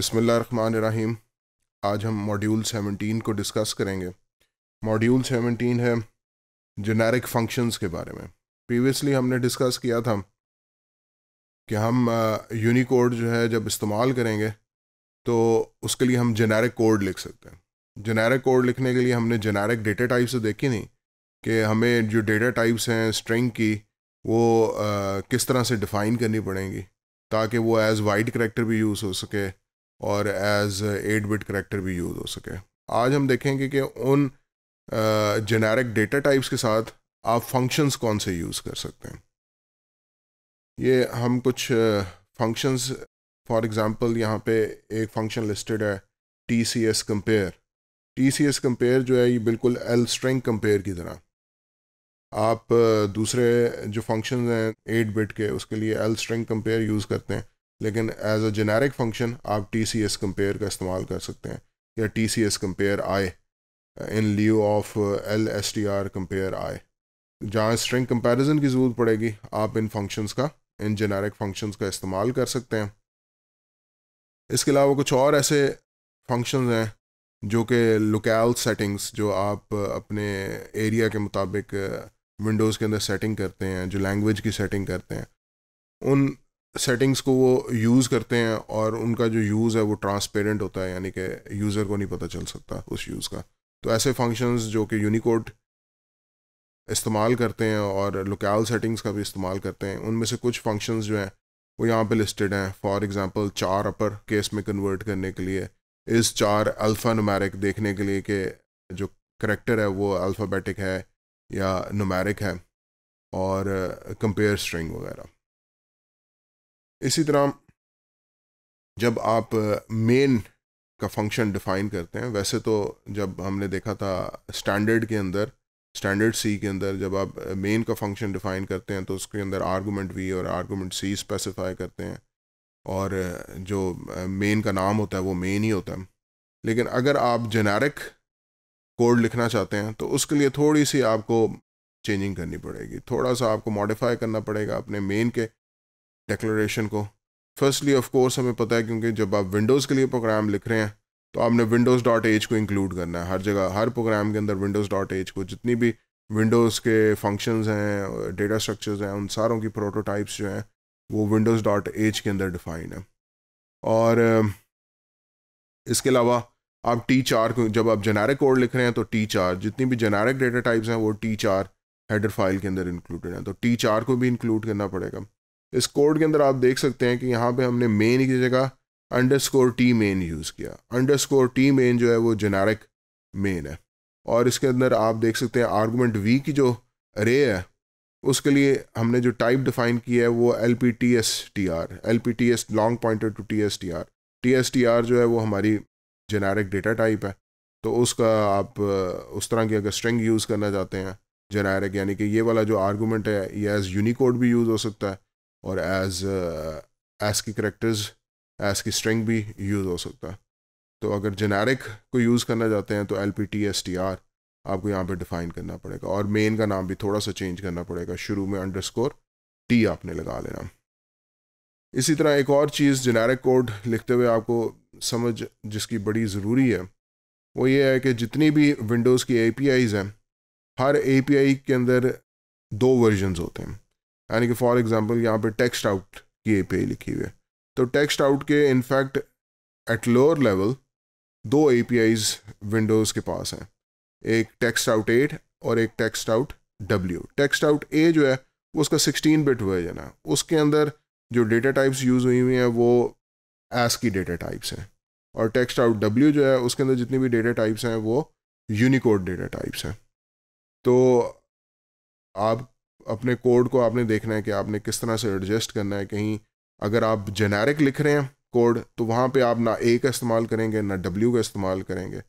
रहीम आज हम मॉड्यूल 17 को डिस्कस करेंगे मॉड्यूल 17 है जेनेरिक फंक्शंस के बारे में प्रीवियसली हमने डिस्कस किया था कि हम यूनिकोड जो है जब इस्तेमाल करेंगे तो उसके लिए हम जेनेरिक कोड लिख सकते हैं जेनेरिक कोड लिखने के लिए हमने जेनेरिक डेटा टाइप्स देखी नहीं कि हमें जो डेटा टाइप्स हैं स्ट्रिंग की वो आ, किस तरह से डिफ़ाइन करनी पड़ेंगी ताकि वो एज़ वाइड करेक्टर भी यूज़ हो सके और एज एट बिट करेक्टर भी यूज़ हो सके आज हम देखेंगे कि उन जेनेरिक डेटा टाइप्स के साथ आप फंक्शंस कौन से यूज़ कर सकते हैं ये हम कुछ फंक्शंस फॉर एग्जांपल यहाँ पे एक फंक्शन लिस्टेड है T C S compare T C S compare जो है ये बिल्कुल एल स्ट्रिंग कम्पेयर की तरह आप दूसरे जो फंक्शन हैं एट बिट के उसके लिए एल स्ट्रिंग कम्पेयर यूज़ करते हैं लेकिन एज अ जेनेरिक फंक्शन आप टी सी एस कम्पेयर का इस्तेमाल कर सकते हैं या T C S compare I in lieu of L S T R compare I जहाँ स्ट्रिंग कंपेरिजन की ज़रूरत पड़ेगी आप इन फंक्शंस का इन जेनेरिक फंक्शंस का इस्तेमाल कर सकते हैं इसके अलावा कुछ और ऐसे फंक्शंस हैं जो कि लोकेल सेटिंग्स जो आप uh, अपने एरिया के मुताबिक विंडोज़ uh, के अंदर सेटिंग करते हैं जो लैंग्वेज की सेटिंग करते हैं उन सेटिंग्स को वो यूज़ करते हैं और उनका जो यूज़ है वो ट्रांसपेरेंट होता है यानी कि यूज़र को नहीं पता चल सकता उस यूज़ का तो ऐसे फंक्शंस जो कि यूनिकोड इस्तेमाल करते हैं और लोकल सेटिंग्स का भी इस्तेमाल करते हैं उनमें से कुछ फंक्शंस जो हैं वो यहाँ पे लिस्टेड हैं फॉर एग्जांपल चार अपर केस में कन्वर्ट करने के लिए इस चार अल्फ़ा नुमैरिक देखने के लिए कि जो करेक्टर है वो अल्फ़ाबेटिक है या नुमैरिक है और कंपेयर स्ट्रिंग वगैरह इसी तरह जब आप मेन का फंक्शन डिफाइन करते हैं वैसे तो जब हमने देखा था स्टैंडर्ड के अंदर स्टैंडर्ड सी के अंदर जब आप मेन का फंक्शन डिफाइन करते हैं तो उसके अंदर आर्गुमेंट वी और आर्गुमेंट सी स्पेसिफाई करते हैं और जो मेन का नाम होता है वो मेन ही होता है लेकिन अगर आप जेनेरिक कोड लिखना चाहते हैं तो उसके लिए थोड़ी सी आपको चेंजिंग करनी पड़ेगी थोड़ा सा आपको मॉडिफाई करना पड़ेगा अपने मेन के डेक्लोरेशन को फर्स्टली ऑफ कोर्स हमें पता है क्योंकि जब आप विंडोज़ के लिए प्रोग्राम लिख रहे हैं तो आपने विंडोज़ डॉट एज को इंक्लूड करना है हर जगह हर प्रोग्राम के अंदर विंडोज़ डॉट एज को जितनी भी विंडोज़ के फंक्शंस हैं डेटा स्ट्रक्चर्स हैं उन सारों की प्रोटोटाइप्स जो हैं वो विंडोज़ डॉट एज के अंदर डिफाइन है और इसके अलावा आप टी चार को जब आप जेनेरिक कोड लिख रहे हैं तो टी चार जितनी भी जेनेरिक डेटा टाइप्स हैं वो टी चार हेडर फाइल के अंदर इंक्लूडेड हैं तो टी चार को भी इंक्लूड करना पड़ेगा इस कोड के अंदर आप देख सकते हैं कि यहाँ पे हमने मेन की जगह underscore T main use किया अंडर स्कोर टी मेन जो है वो जेनारिक मेन है और इसके अंदर आप देख सकते हैं आर्गूमेंट वी की जो रे है उसके लिए हमने जो टाइप डिफाइन किया है वो L P T S T R L P T S long pointer to T S T R T S T R जो है वो हमारी जेनारिक डेटा टाइप है तो उसका आप उस तरह की अगर स्ट्रिंग यूज़ करना चाहते हैं जेनारिक यानी कि ये वाला जो आर्गूमेंट है ये एज यूनिकोड भी यूज़ हो सकता है और एज एस uh, की करेक्टर्स एस की स्ट्रिंग भी यूज़ हो सकता है तो अगर जेनेरिक को यूज़ करना चाहते हैं तो L P T S T R आपको यहाँ पर डिफाइन करना पड़ेगा और मेन का नाम भी थोड़ा सा चेंज करना पड़ेगा शुरू में अंडर स्कोर टी आपने लगा लेना इसी तरह एक और चीज़ जेनेरिक कोड लिखते हुए आपको समझ जिसकी बड़ी ज़रूरी है वो ये है कि जितनी भी विंडोज़ की ए हैं हर ए के अंदर दो वर्जनस होते हैं यानी कि फॉर एग्जांपल यहाँ पे टेक्स्ट आउट की ए लिखी हुई है तो टेक्स्ट आउट के इनफैक्ट एट लोअर लेवल दो ए विंडोज़ के पास हैं एक टेक्स्ट आउट एट और एक text out W text out A जो है वो उसका सिक्सटीन बिट वर्जन है उसके अंदर जो डेटा टाइप्स यूज़ हुई हुई हैं वो एस की डेटा टाइप्स हैं और टेक्स्ट आउट डब्ल्यू जो है उसके अंदर जितनी भी डेटा टाइप्स हैं वो यूनिकोड डेटा टाइप्स हैं तो आप अपने कोड को आपने देखना है कि आपने किस तरह से एडजस्ट करना है कहीं अगर आप जेनेरिक लिख रहे हैं कोड तो वहाँ पे आप ना ए का इस्तेमाल करेंगे ना डब्ल्यू का इस्तेमाल करेंगे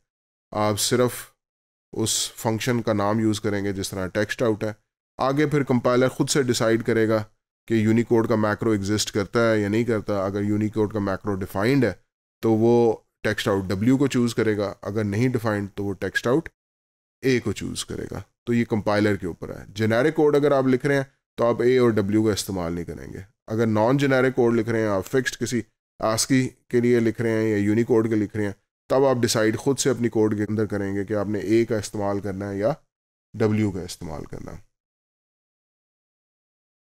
आप सिर्फ उस फंक्शन का नाम यूज़ करेंगे जिस तरह टेक्स्ट आउट है आगे फिर कंपाइलर खुद से डिसाइड करेगा कि यूनिकोड का मैक्रो एग्जिस्ट करता है या नहीं करता अगर यूनिकोड का मैक्रो डिफाइंड है तो वो टेक्स्ट आउट डब्ल्यू को चूज़ करेगा अगर नहीं डिफाइंड तो वो टेक्स्ट आउट ए को चूज़ करेगा तो ये कंपाइलर के ऊपर है जेनेरिक कोड अगर आप लिख रहे हैं तो आप ए और डब्ल्यू का इस्तेमाल नहीं करेंगे अगर नॉन जेनेरिक कोड लिख रहे हैं आप फिक्स्ड किसी आस्की के लिए लिख रहे हैं या यूनिकोड के लिख रहे हैं तब आप डिसाइड खुद से अपनी कोड के अंदर करेंगे कि आपने ए का इस्तेमाल करना है या डब्ल्यू का इस्तेमाल करना है